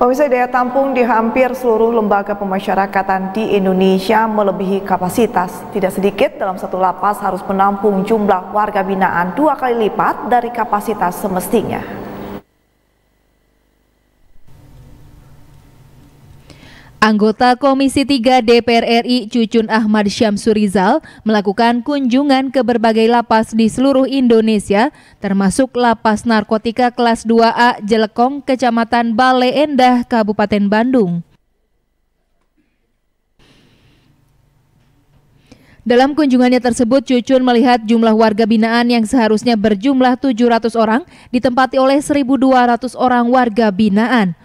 Pemirsa daya tampung di hampir seluruh lembaga pemasyarakatan di Indonesia melebihi kapasitas. Tidak sedikit dalam satu lapas harus menampung jumlah warga binaan dua kali lipat dari kapasitas semestinya. Anggota Komisi 3 DPR RI Cucun Ahmad Syamsurizal melakukan kunjungan ke berbagai lapas di seluruh Indonesia, termasuk lapas narkotika kelas 2A Jelekong, Kecamatan Bale Endah, Kabupaten Bandung. Dalam kunjungannya tersebut, Cucun melihat jumlah warga binaan yang seharusnya berjumlah 700 orang ditempati oleh 1.200 orang warga binaan.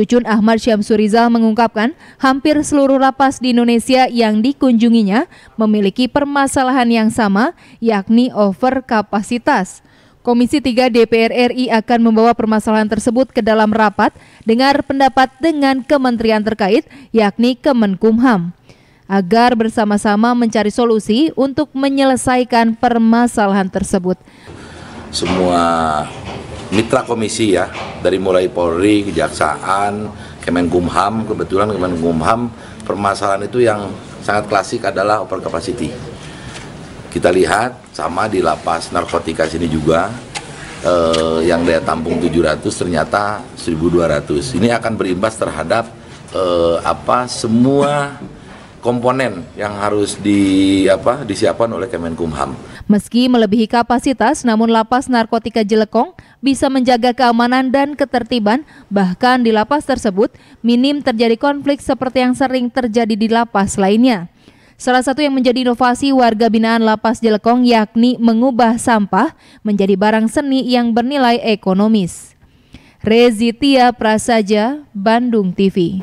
Cucun Ahmad Syamsurizal mengungkapkan, hampir seluruh lapas di Indonesia yang dikunjunginya memiliki permasalahan yang sama, yakni over kapasitas. Komisi 3 DPR RI akan membawa permasalahan tersebut ke dalam rapat dengar pendapat dengan kementerian terkait, yakni Kemenkumham, agar bersama-sama mencari solusi untuk menyelesaikan permasalahan tersebut. Semua mitra komisi ya dari mulai Polri, Kejaksaan, Kemenkumham kebetulan Kemenkumham permasalahan itu yang sangat klasik adalah over capacity. Kita lihat sama di lapas narkotika sini juga eh, yang daya tampung 700 ternyata 1200. Ini akan berimbas terhadap eh, apa semua komponen yang harus di apa disiapkan oleh Kemenkumham. Meski melebihi kapasitas, namun lapas narkotika Jelekong bisa menjaga keamanan dan ketertiban. Bahkan di lapas tersebut minim terjadi konflik seperti yang sering terjadi di lapas lainnya. Salah satu yang menjadi inovasi warga binaan Lapas Jelekong yakni mengubah sampah menjadi barang seni yang bernilai ekonomis. Rezitia Prasaja, Bandung TV.